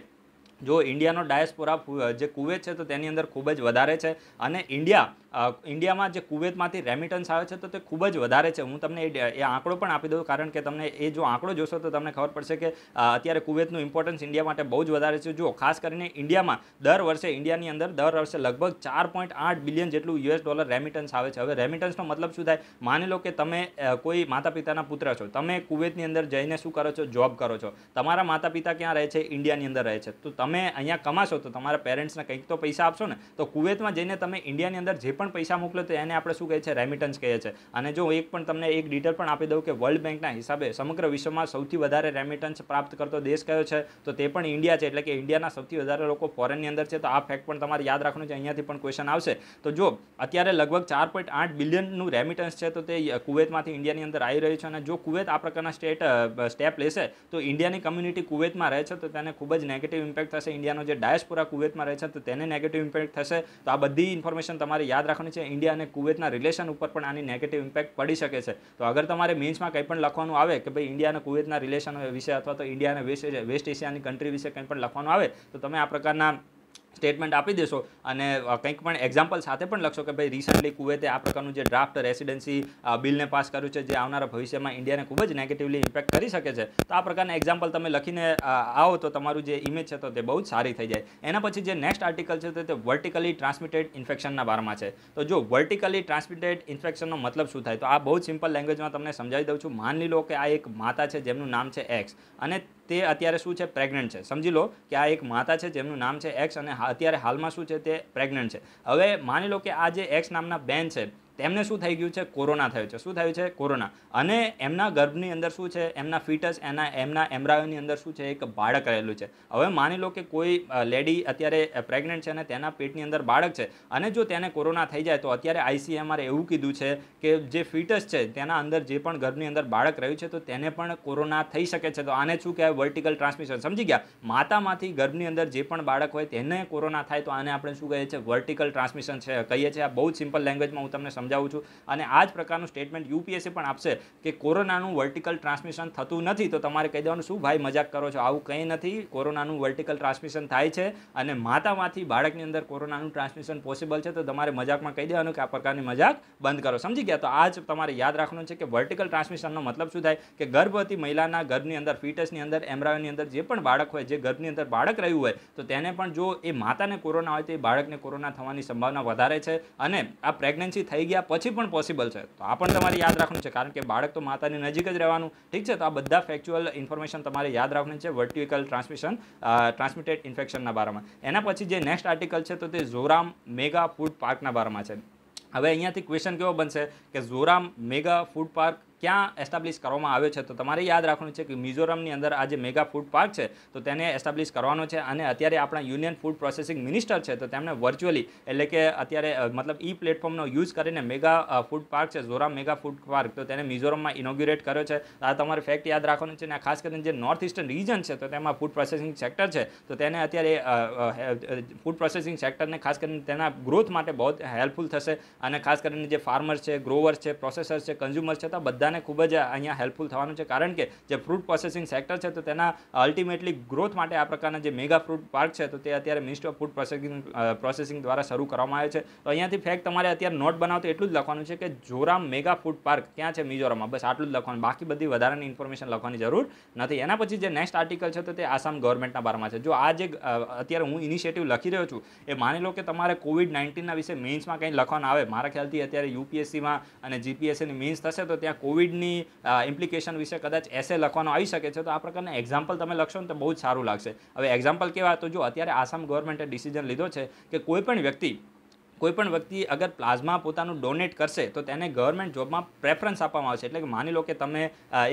જો ઇન્ડિયાનો ડાયસ્પોરા જે કુવેત છે તો તેની અંદર ખૂબ જ વધારે છે અને ઇન્ડિયા ઇન્ડિયામાં જે કુવેતમાંથી રેમિટન્સ આવે છે તો તે ખૂબ જ વધારે છે હું તમને એ આંકડો પણ આપી દઉં કારણ કે તમને એ જો આંકડો જોશો તો તમને ખબર પડશે કે અત્યારે કુવેતનું ઇમ્પોર્ટન્સ ઇન્ડિયા માટે બહુ જ વધારે છે જો ખાસ કરીને ઇન્ડિયામાં દર વર્ષે ઇન્ડિયાની અંદર દર વર્ષે લગભગ ચાર પોઈન્ટ આઠ બિલિયન જેટલું યુએસ ડોલર રેમિટન્સ આવે છે હવે રેમિટન્સનો મતલબ શું થાય માની લો કે તમે કોઈ માતા પિતાના પુત્ર છો તમે કુવેતની અંદર જઈને શું કરો છો જોબ કરો છો તમારા માતા પિતા ક્યાં રહે છે ઇન્ડિયાની અંદર રહે છે તો તમે અહીંયા કમાશો તો તમારા પેરેન્ટ્સને કંઈક તો પૈસા આપશો ને તો કુવેતમાં જઈને તમે ઇન્ડિયાની અંદર જે પણ પણ પૈસા મોકલે તો એને આપણે શું કહે છે રેમિટન્સ કહે છે અને જો એક પણ તમને એક ડિટેલ પણ આપી દઉં કે વર્લ્ડ બેંકના હિસાબે સમગ્ર વિશ્વમાં સૌથી વધારે રેમિટન્સ પ્રાપ્ત કરતો દેશ કયો છે તો તે પણ ઇન્ડિયા છે એટલે કે ઇન્ડિયાના સૌથી વધારે લોકો ફોરેનની અંદર છે તો આ ફેક્ટ પણ તમારે યાદ રાખવાનું છે અહીંયાથી પણ ક્વેશ્ચન આવશે તો જો અત્યારે લગભગ ચાર પોઈન્ટ આઠ બિલિયનનું રેમિટન્સ છે તો તે કુવેતમાંથી ઇન્ડિયાની અંદર આવી રહ્યું છે અને જો કુવેત આ પ્રકારના સ્ટેટ સ્ટેપ લેશે તો ઇન્ડિયાની કમ્યુનિટી કુવેતમાં રહે છે તો તેને ખૂબ જ નેગેટિવ ઇમ્પેક્ટ થશે ઇન્ડિયાનો જે ડાયસ પૂરા કુવેતમાં રહે છે તો તેને નેગેટિવ ઇમ્પેક્ટ થશે તો આ બધી ઇન્ફોર્મેશન તમારે યાદ રાખ રાખવાની છે ઇન્ડિયા અને કુવેતના રિલેશન ઉપર પણ આની નેગેટિવ ઇમ્પેક્ટ પડી શકે છે તો અગર તમારે મીન્સમાં કંઈ પણ લખવાનું આવે કે ભાઈ ઇન્ડિયા અને કુવેતના રિલેશન વિશે અથવા તો ઇન્ડિયા અને વેસ્ટ વેસ્ટ એશિયાની કન્ટ્રી વિશે કંઈ પણ લખવાનું આવે તો તમે આ પ્રકારના સ્ટેટમેન્ટ આપી દેશો અને કંઈક પણ એક્ઝામ્પલ સાથે પણ લખશો કે ભાઈ રિસન્ટલી કુવેતે આ પ્રકારનું જે ડ્રાફ્ટ રેસિડેન્સી બિલને પાસ કર્યું છે જે આવનારા ભવિષ્યમાં ઇન્ડિયાને ખૂબ જ નેગેટિવલી ઇમ્પેક્ટ કરી શકે છે તો આ પ્રકારના એક્ઝામ્પલ તમે લખીને આવો તો તમારું જે ઇમેજ છે તો તે બહુ જ સારી થઈ જાય એના પછી જે નેક્સ્ટ આર્ટિકલ છે તે વર્ટિકલી ટ્રાન્સમિટેડ ઇન્ફેક્શનના બારમાં છે તો જો વર્ટિકલી ટ્રાન્સમિટેડ ઇન્ફેક્શનનો મતલબ શું થાય તો આ બહુ સિમ્પલ લેંગ્વેજમાં તમને સમજાવી દઉં છું માની લો કે આ એક માતા છે જેમનું નામ છે એક્સ અને તે અત્યારે શું છે પ્રેગ્નન્ટ છે સમજી લો કે આ એક માતા છે જેમનું નામ છે એક્સ અને અત્યારે હાલમાં શું છે તે પ્રેગ્નન્ટ છે હવે માની લો કે આ જે એક્સ નામના બેન છે તેમને શું થઈ ગયું છે કોરોના થયું છે શું થયું છે કોરોના અને એમના ગર્ભની અંદર શું છે એમના ફીટસ એના એમના એમરાયોની અંદર શું છે એક બાળક રહેલું છે હવે માની લો કે કોઈ લેડી અત્યારે પ્રેગ્નન્ટ છે અને તેના પેટની અંદર બાળક છે અને જો તેને કોરોના થઈ જાય તો અત્યારે આઈસીએમઆરે એવું કીધું છે કે જે ફીટસ છે તેના અંદર જે પણ ગર્ભની અંદર બાળક રહ્યું છે તો તેને પણ કોરોના થઈ શકે છે તો આને શું કહેવાય વર્ટિકલ ટ્રાન્સમિશન સમજી ગયા માતામાંથી ગર્ભની અંદર જે પણ બાળક હોય તેને કોરોના થાય તો આને આપણે શું કહીએ છીએ વર્ટિકલ ટ્રાન્સમિશન છે કહીએ છીએ આ બહુ સિમ્પલ લેંગ્વેજમાં હું તમને સમજાવું છું અને આ જ પ્રકારનું સ્ટેટમેન્ટ યુપીએસએ પણ આપશે કે કોરોનાનું વર્ટિકલ ટ્રાન્સમિશન થતું નથી તો તમારે કહી દેવાનું શું ભાઈ મજાક કરો છો આવું કંઈ નથી કોરોનાનું વર્ટિકલ ટ્રાન્સમિશન થાય છે અને માતામાંથી બાળકની અંદર કોરોનાનું ટ્રાન્સમિશન પોસિબલ છે તો તમારે મજાકમાં કહી દેવાનું કે આ પ્રકારની મજાક બંધ કરો સમજી ગયા તો આ જ તમારે યાદ રાખવાનું છે કે વર્ટિકલ ટ્રાન્સમિશનનો મતલબ શું થાય કે ગર્ભવતી મહિલાના ગર્ભની અંદર ફીટસની અંદર એમરાઓની અંદર જે પણ બાળક હોય જે ગર્ભની અંદર બાળક રહ્યું હોય તો તેને પણ જો એ માતાને કોરોના હોય તો એ બાળકને કોરોના થવાની સંભાવના વધારે છે અને આ પ્રેગ્નન્સી થઈ ગઈ ગયા પછી પણ પોસિબલ છે તો આ પણ તમારે યાદ રાખવાનું છે કારણ કે બાળક તો માતાની નજીક જ રહેવાનું ઠીક છે તો આ બધા ફેક્ચ્યુઅલ ઇન્ફોર્મેશન તમારે યાદ રાખવાની છે વર્ટિકલ ટ્રાન્સમિશન ટ્રાન્સમિટેડ ઇન્ફેક્શનના બારામાં એના પછી જે નેક્સ્ટ આર્ટિકલ છે તો તે ઝોરામ મેગા ફૂડ પાર્કના બારામાં છે હવે અહીંયાથી ક્વેશ્ચન કેવો બનશે કે ઝોરામ મેગા ફૂડ પાર્ક ક્યાં એસ્ટાબ્લિશ કરવામાં આવ્યો છે તો તમારે યાદ રાખવાનું છે કે મિઝોરમની અંદર આ જે મેગા ફૂડ પાર્ક છે તો તેને એસ્ટાબ્લિશ કરવાનો છે અને અત્યારે આપણા યુનિયન ફૂડ પ્રોસેસિંગ મિનિસ્ટર છે તો તેમણે વર્ચ્યુઅલી એટલે કે અત્યારે મતલબ ઈ પ્લેટફોર્મનો યુઝ કરીને મેગા ફૂડ પાર્ક છે ઝોરા મેગા ફૂડ પાર્ક તો તેને મિઝોરમમાં ઇનોગ્યુરેટ કર્યો છે આ તમારે ફેક્ટ યાદ રાખવાનું છે અને ખાસ કરીને જે નોર્થ ઇસ્ટર્ન રિજન છે તો તેમાં ફૂડ પ્રોસેસિંગ સેક્ટર છે તો તેને અત્યારે ફૂડ પ્રોસેસિંગ સેક્ટરને ખાસ કરીને તેના ગ્રોથ માટે બહુ હેલ્પફુલ થશે અને ખાસ કરીને જે ફાર્મર્સ છે ગ્રોવર્સ છે પ્રોસેસર્સ છે કન્ઝ્યુમર્સ છે તો બધાને બધાને ખૂબ જ અહીંયા હેલ્પફુલ થવાનું છે કારણ કે જે ફ્રૂટ પ્રોસેસિંગ સેક્ટર છે તો તેના અલ્ટિમેટલી ગ્રોથ માટે આ પ્રકારના જે મેગા ફ્રૂટ પાર્ક છે તો તે અત્યારે ministry of food processing processing દ્વારા શરૂ કરવામાં આવે છે તો અહીંયાથી ફેક્ટ તમારે અત્યારે નોટ બનાવતો એટલું જ લખવાનું છે કે જોરામ મેગા ફૂડ પાર્ક ક્યાં છે મિઝોરમમાં બસ આટલું જ લખવાનું બાકી બધી વધારાની ઇન્ફોર્મેશન લખવાની જરૂર નથી એના પછી જે નેક્સ્ટ આર્ટિકલ છે તો તે આસામ ગવર્મેન્ટના બારમાં છે જો આ જે અત્યારે હું ઇનિશિયેટિવ લખી રહ્યો છું એ માની લો કે તમારે કોવિડ નાઇન્ટીનના વિશે મેઇન્સમાં કંઈ લખવાનું આવે મારા ખ્યાલથી અત્યારે યુપીએસસીમાં અને જીપીએસસીની મેઇન્સ થશે તો ત્યાં કોવિડ કોવિડની ઇમ્પ્લિકેશન વિશે કદાચ એસે લખવાનો આવી શકે છે તો આ પ્રકારના એક્ઝામ્પલ તમે લખશો ને તો બહુ જ સારું લાગશે હવે એક્ઝામ્પલ કેવા તો જો અત્યારે આસામ ગવર્મેન્ટે ડિસિઝન લીધો છે કે કોઈ પણ વ્યક્તિ કોઈપણ વ્યક્તિ અગર પ્લાઝમા પોતાનું ડોનેટ કરશે તો તેને ગવર્મેન્ટ જોબમાં પ્રેફરન્સ આપવામાં આવશે એટલે કે માની લો કે તમે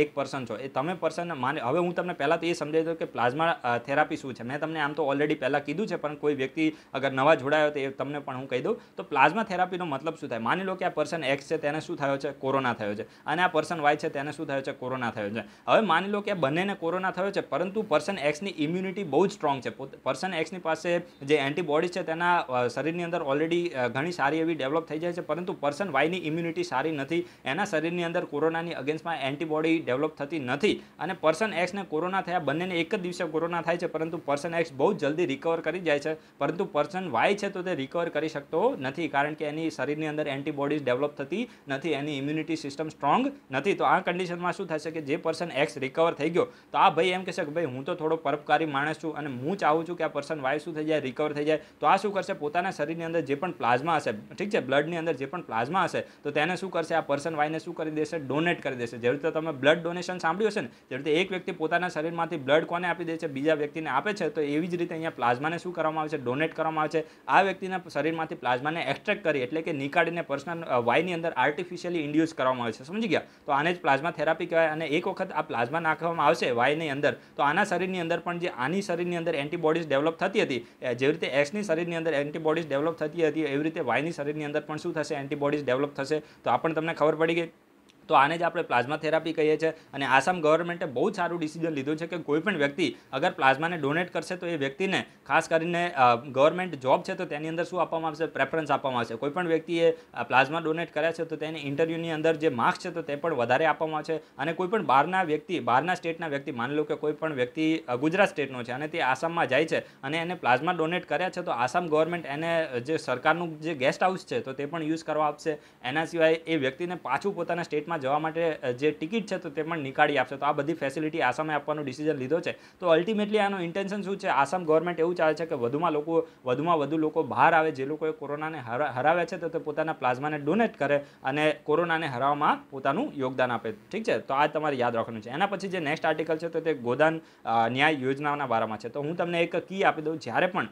એક પર્સન છો એ તમે પર્સન માને હવે હું તમને પહેલાં તો એ સમજાવી દઉં કે પ્લાઝમા થેરાપી શું છે મેં તમને આમ તો ઓલરેડી પહેલાં કીધું છે પણ કોઈ વ્યક્તિ અગર નવા જોડાયો તો એ તમને પણ હું કહી દઉં તો પ્લાઝમા થેરાપીનો મતલબ શું થાય માની લો કે આ પર્સન એક્સ છે તેને શું થયો છે કોરોના થયો છે અને આ પર્સન વાય છે તેને શું થયો છે કોરોના થયો છે હવે માની લો કે બંનેને કોરોના થયો છે પરંતુ પર્સન એક્સની ઇમ્યુનિટી બહુ જ સ્ટ્રોંગ છે પર્સન એક્સની પાસે જે એન્ટીબોડીઝ છે તેના શરીરની અંદર ઓલરેડી ઘણી સારી એવી ડેવલપ થઈ જાય છે પરંતુ પર્સન વાયની ઇમ્યુનિટી સારી નથી એના શરીરની અંદર કોરોનાની અગેન્સ્ટમાં એન્ટીબોડી ડેવલપ થતી નથી અને પર્સન એક્સને કોરોના થયા બંનેને એક જ દિવસે કોરોના થાય છે પરંતુ પર્સન એક્સ બહુ જલ્દી રિકવર કરી જાય છે પરંતુ પર્સન વાય છે તો તે રિકવર કરી શકતો નથી કારણ કે એની શરીરની અંદર એન્ટીબોડીઝ ડેવલપ થતી નથી એની ઇમ્યુનિટી સિસ્ટમ સ્ટ્રોંગ નથી તો આ કન્ડિશનમાં શું થશે કે જે પર્સન એક્સ રિકવર થઈ ગયો તો આ ભાઈ એમ કહેશે કે ભાઈ હું તો થોડો પરપકારી માણસ છું અને હું ચાહું છું કે આ પર્સન વાય શું થઈ જાય રિકવર થઈ જાય તો આ શું કરશે પોતાના શરીરની અંદર જે પણ પ્લાઝમા હશે ઠીક છે બ્લડની અંદર જે પણ પ્લાઝમા હશે તો તેને શું કરશે આ પર્સન વાયને શું કરી દેશે ડોનેટ કરી દેશે જેવી રીતે તમે બ્લડ ડોનેશન સાંભળ્યું હશે ને જેવી રીતે એક વ્યક્તિ પોતાના શરીરમાંથી બ્લડ કોને આપી દે છે બીજા વ્યક્તિને આપે છે તો એવી જ રીતે અહીંયા પ્લાઝમાને શું કરવામાં આવે છે ડોનેટ કરવામાં આવે છે આ વ્યક્તિના શરીરમાંથી પ્લાઝમાને એક્સ્ટ્રેક્ટ કરી એટલે કે નીકાળીને પર્સનલ વાયની અંદર આર્ટિફિશિયલી ઇન્ડ્યુસ કરવામાં આવે છે સમજી ગયા તો આને જ પ્લાઝમા થેરાપી કહેવાય અને એક વખત આ પ્લાઝમા નાખવામાં આવશે વાયની અંદર તો આના શરીરની અંદર પણ જે આની શરીરની અંદર એન્ટીબોડીઝ ડેવલપ થતી હતી જેવી રીતે એક્સની શરીરની અંદર એન્ટીબોડીઝ ડેવલપ થતી હતી એવી રીતે વાયની શરીરની અંદર પણ શું થશે એન્ટીબોડીઝ ડેવલપ થશે તો આ પણ તમને ખબર પડી ગઈ તો આને જ આપણે પ્લાઝમા થેરાપી કહીએ છીએ અને આસામ ગવર્મેન્ટે બહુ જ સારું ડિસિઝન લીધું છે કે કોઈ પણ વ્યક્તિ અગર પ્લાઝમાને ડોનેટ કરશે તો એ વ્યક્તિને ખાસ કરીને ગવર્મેન્ટ જોબ છે તો તેની અંદર શું આપવામાં આવશે પ્રેફરન્સ આપવામાં આવશે કોઈપણ વ્યક્તિએ પ્લાઝમા ડોનેટ કર્યા છે તો તેને ઇન્ટરવ્યૂની અંદર જે માર્ક્સ છે તો તે પણ વધારે આપવામાં આવશે અને કોઈપણ બહારના વ્યક્તિ બહારના સ્ટેટના વ્યક્તિ માની લો કે કોઈ પણ વ્યક્તિ ગુજરાત સ્ટેટનો છે અને તે આસામમાં જાય છે અને એને પ્લાઝમા ડોનેટ કર્યા છે તો આસામ ગવર્મેન્ટ એને જે સરકારનું જે ગેસ્ટ હાઉસ છે તો તે પણ યુઝ કરવા આપશે એના સિવાય એ વ્યક્તિને પાછું પોતાના સ્ટેટમાં આસામમાં જવા માટે જે ટિકિટ છે તો તે પણ નીકાળી આપશે તો આ બધી ફેસિલિટી આસામે આપવાનો ડિસિઝન લીધો છે તો અલ્ટિમેટલી આનો ઇન્ટેન્શન શું છે આસામ ગવર્મેન્ટ એવું ચાહે છે કે વધુમાં લોકો વધુમાં વધુ લોકો બહાર આવે જે લોકોએ કોરોનાને હરાવ્યા છે તો તે પોતાના પ્લાઝમાને ડોનેટ કરે અને કોરોનાને હરાવવામાં પોતાનું યોગદાન આપે ઠીક છે તો આ તમારે યાદ રાખવાનું છે એના પછી જે નેક્સ્ટ આર્ટિકલ છે તો તે ગોદાન ન્યાય યોજનાના બારામાં છે તો હું તમને એક કી આપી દઉં જ્યારે પણ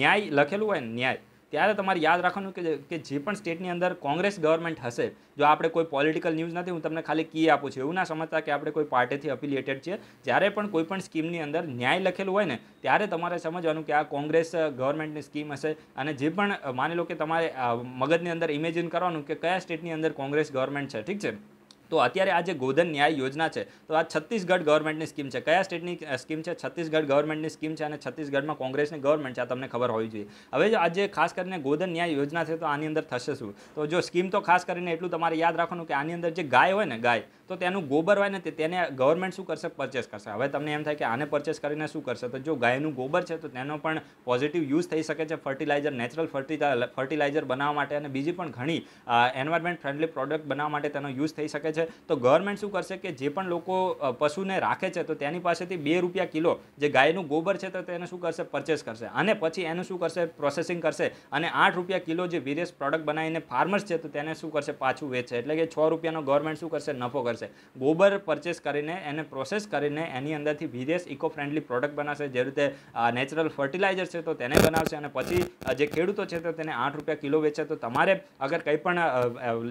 ન્યાય લખેલું હોય ન્યાય ત્યારે તમારે યાદ રાખવાનું કે જે પણ સ્ટેટની અંદર કોંગ્રેસ ગવર્મેન્ટ હશે જો આપણે કોઈ પોલિટિકલ ન્યૂઝ નથી હું તમને ખાલી કી આપું છું એવું ના સમજતા કે આપણે કોઈ પાર્ટીથી અફિલિયેટેડ છીએ જ્યારે પણ કોઈ પણ સ્કીમની અંદર ન્યાય લખેલું હોય ને ત્યારે તમારે સમજવાનું કે આ કોંગ્રેસ ગવર્મેન્ટની સ્કીમ હશે અને જે પણ માની લો કે તમારે મગજની અંદર ઇમેજિન કરવાનું કે કયા સ્ટેટની અંદર કોંગ્રેસ ગવર્મેન્ટ છે ઠીક છે તો અત્યારે આ જે ગોધન ન્યાય યોજના છે તો આ છત્તીસગઢ ગવર્મેન્ટની સ્કીમ છે કયા સ્ટેટની સ્કીમ છે છત્તીસગઢ ગવર્મેન્ટની સ્કીમ છે અને છત્તીસગઢમાં કોંગ્રેસની ગવર્મેન્ટ છે આ તમને ખબર હોવી જોઈએ હવે જો આજે ખાસ કરીને ગોધન ન્યાય યોજના છે તો આની અંદર થશે શું તો જો સ્કીમ તો ખાસ કરીને એટલું તમારે યાદ રાખવાનું કે આની અંદર જે ગાય હોય ને ગાય તો તેનું ગોબર હોય ને તે તેને ગવર્મેન્ટ શું કરશે પરચેસ કરશે હવે તમને એમ થાય કે આને પરચેસ કરીને શું કરશે તો જો ગાયનું ગોબર છે તો તેનો પણ પોઝિટિવ યુઝ થઈ શકે છે ફર્ટિલાઇઝર નેચરલ ફર્ટિલાઇઝર બનાવવા માટે અને બીજી પણ ઘણી એન્વાયરમેન્ટ ફ્રેન્ડલી પ્રોડક્ટ બનાવવા માટે તેનો યુઝ થઈ શકે છે તો ગવર્મેન્ટ શું કરશે કે જે પણ લોકો પશુને રાખે છે તો તેની પાસેથી બે રૂપિયા કિલો જે ગાયનું ગોબર છે તો તેને શું કરશે પરચેસ કરશે અને પછી એનું શું કરશે પ્રોસેસિંગ કરશે અને આઠ રૂપિયા કિલો જે વેરિયસ પ્રોડક્ટ બનાવીને ફાર્મર્સ છે તો તેને શું કરશે પાછું વેચશે એટલે કે છ રૂપિયાનો ગવર્મેન્ટ શું કરશે નફો કરશે કરશે ગોબર પરચેસ કરીને એને પ્રોસેસ કરીને એની અંદરથી વિદેશ ઇકો ફ્રેન્ડલી પ્રોડક્ટ બનાવશે જે રીતે નેચરલ ફર્ટિલાઇઝર છે તો તેને બનાવશે અને પછી જે ખેડૂતો છે તો તેને આઠ રૂપિયા કિલો વેચે તો તમારે અગર કંઈ પણ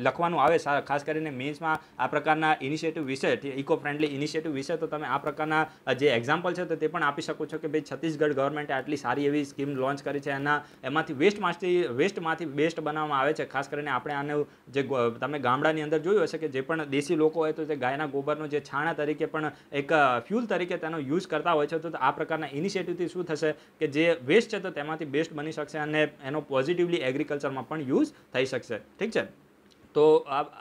લખવાનું આવે ખાસ કરીને મેન્સમાં આ પ્રકારના ઇનિશિયેટિવ વિશે ઇકો ફ્રેન્ડલી ઇનિશિયેટિવ વિશે તો તમે આ પ્રકારના જે એક્ઝામ્પલ છે તો તે પણ આપી શકો છો કે ભાઈ છત્તીસગઢ ગવર્મેન્ટે આટલી સારી એવી સ્કીમ લોન્ચ કરી છે એના એમાંથી વેસ્ટમાંથી વેસ્ટમાંથી બેસ્ટ બનાવવામાં આવે છે ખાસ કરીને આપણે આને જે તમે ગામડાની અંદર જોયું હશે કે જે પણ દેશી લોકો હોય હોય તો તે ગાયના ગોબરનો જે છાણા તરીકે પણ એક ફ્યુલ તરીકે તેનો યુઝ કરતા હોય છે તો આ પ્રકારના ઇનિશિયેટિવથી શું થશે કે જે વેસ્ટ છે તો તેમાંથી બેસ્ટ બની શકશે અને એનો પોઝિટિવલી એગ્રીકલ્ચરમાં પણ યુઝ થઈ શકશે ઠીક છે તો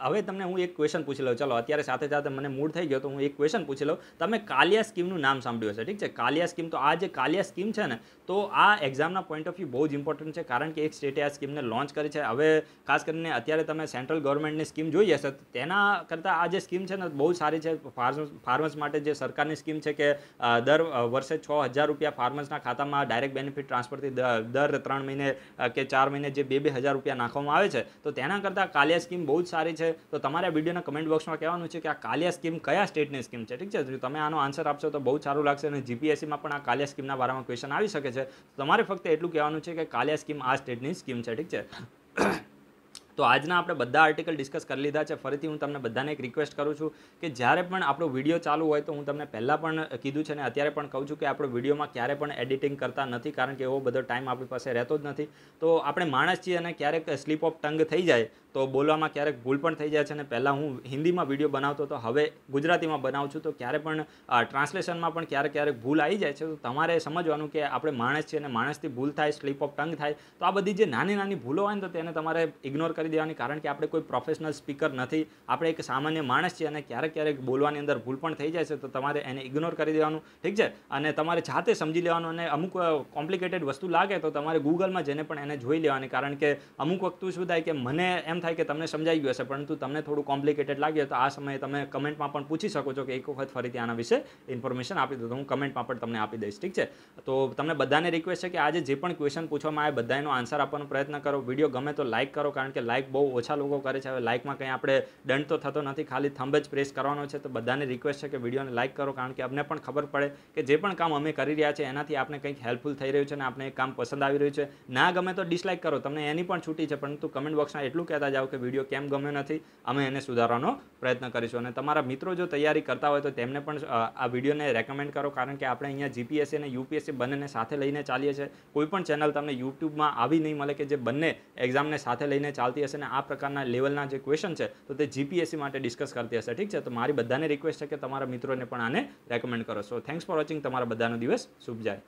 હવે તમને હું એક ક્વેશ્ચન પૂછી લઉં ચલો અત્યારે સાથે સાથે મને મૂડ થઈ ગયો તો હું એક ક્વેશ્ચન પૂછી લઉં તમે કાલિયા સ્કીમનું નામ સાંભળ્યું હશે ઠીક છે કાલિયા સ્કીમ તો આ જે કાલિયા સ્કીમ છે ને તો આ એક્ઝામના પોઈન્ટ ઓફ વ્યૂ બહુ જ ઇમ્પોર્ટન્ટ છે કારણ કે એક સ્ટેટે આ સ્કીમને લોન્ચ કરી છે હવે ખાસ કરીને અત્યારે તમે સેન્ટ્રલ ગવર્મેન્ટની સ્કીમ જોઈએ છે તેના કરતાં આ જે સ્કીમ છે ને બહુ સારી છે ફાર્મર્સ માટે જે સરકારની સ્કીમ છે કે દર વર્ષે છ હજાર રૂપિયા ફાર્મર્સના ખાતામાં ડાયરેક્ટ બેનિફિટ ટ્રાન્સફરથી દર ત્રણ મહિને કે ચાર મહિને જે બે બે હજાર રૂપિયા નાખવામાં આવે છે તો તેના કરતાં કાલિયા સ્કીમ બહુ જ સારી છે તો તમારા વિડીયોના કમેન્ટ બોક્સમાં કહેવાનું છે કે આ કાલિયા સ્કીમ કયા સ્ટેટની સ્કીમ છે ઠીક છે તમે આનો આન્સર આપશો તો બહુ સારું લાગશે અને જીપીએસસીમાં પણ આ કાલિયા સ્કીમના બારામાં ક્વેશ્ચન આવી શકે છે છે તમારે ફક્ત એટલું કહેવાનું છે કે કાલિયા સ્કીમ આ સ્ટેટની સ્કીમ છે ઠીક છે તો આજના આપણે બધા આર્ટિકલ ડિસ્કસ કરી લીધા છે ફરીથી હું તમને બધાને એક રિક્વેસ્ટ કરું છું કે જ્યારે પણ આપણો વિડીયો ચાલુ હોય તો હું તમને પહેલાં પણ કીધું છે ને અત્યારે પણ કહું છું કે આપણો વિડીયોમાં ક્યારે પણ એડિટિંગ કરતા નથી કારણ કે એવો બધો ટાઈમ આપણી પાસે રહેતો જ નથી તો આપણે માણસ છીએ અને ક્યારેક સ્લીપ ઓફ ટંગ થઈ જાય તો બોલવામાં ક્યારેક ભૂલ પણ થઈ જાય છે અને પહેલાં હું હિન્દીમાં વિડીયો બનાવતો તો હવે ગુજરાતીમાં બનાવું છું તો ક્યારે પણ ટ્રાન્સલેશનમાં પણ ક્યારેક ક્યારેક ભૂલ આવી જાય છે તો તમારે સમજવાનું કે આપણે માણસ છીએ અને માણસથી ભૂલ થાય સ્લીપ ઓફ ટંગ થાય તો આ બધી જે નાની નાની ભૂલો હોય ને તો તેને તમારે ઇગ્નોર કરી કરી દેવાની કારણ કે આપણે કોઈ પ્રોફેશનલ સ્પીકર નથી આપણે એક સામાન્ય માણસ છીએ અને ક્યારેક ક્યારેક બોલવાની અંદર ભૂલ પણ થઈ જાય છે તો તમારે એને ઇગ્નોર કરી દેવાનું ઠીક છે અને તમારે જાતે સમજી લેવાનું અને અમુક કોમ્પ્લિકેટેડ વસ્તુ લાગે તો તમારે ગૂગલમાં જેને પણ એને જોઈ લેવાની કારણ કે અમુક વખત શું થાય કે મને એમ થાય કે તમને સમજાઈ ગયું હશે પરંતુ તમને થોડું કોમ્પ્લિકેટેડ લાગ્યું તો આ સમયે તમે કમેન્ટમાં પણ પૂછી શકો છો કે એક વખત ફરીથી આના વિશે ઇન્ફોર્મેશન આપી દો તો હું કમેન્ટમાં પણ તમને આપી દઈશ ઠીક છે તો તમને બધાને રિક્વેસ્ટ છે કે આજે જે પણ ક્વેશ્ચન પૂછવામાં આવે બધાનો આન્સર આપવાનો પ્રયત્ન કરો વિડીયો ગમે તો લાઇક કરો કારણ કે લાઇક બહુ ઓછા લોકો કરે છે હવે લાઇકમાં કંઈ આપણે દંડ તો થતો નથી ખાલી થંબ જ પ્રેસ કરવાનો છે તો બધાને રિક્વેસ્ટ છે કે વિડીયોને લાઇક કરો કારણ કે અમને પણ ખબર પડે કે જે પણ કામ અમે કરી રહ્યા છે એનાથી આપણે કંઈક હેલ્પફુલ થઈ રહ્યું છે અને આપણે કામ પસંદ આવી રહ્યું છે ના ગમે તો ડિસલાઇક કરો તમને એની પણ છૂટી છે પરંતુ કમેન્ટ બોક્સમાં એટલું કહેતા જાઓ કે વિડીયો કેમ ગમ્યો નથી અમે એને સુધારવાનો પ્રયત્ન કરીશું અને તમારા મિત્રો જો તૈયારી કરતા હોય તો તેમને પણ આ વિડીયોને રેકમેન્ડ કરો કારણ કે આપણે અહીંયા જીપીએસસી અને યુપીએસસી બંનેને સાથે લઈને ચાલીએ છીએ કોઈ પણ ચેનલ તમને યુટ્યુબમાં આવી નહીં મળે કે જે બંને એક્ઝામને સાથે લઈને ચાલતી કરતી હશે અને આ પ્રકારના લેવલના જે ક્વેશ્ચન છે તો તે જીપીએસસી માટે ડિસ્કસ કરતી હશે ઠીક છે તો મારી બધાને રિક્વેસ્ટ છે કે તમારા મિત્રોને પણ આને રેકમેન્ડ કરો સો થેન્ક્સ ફોર વોચિંગ તમારા બધાનો દિવસ શુભ જાય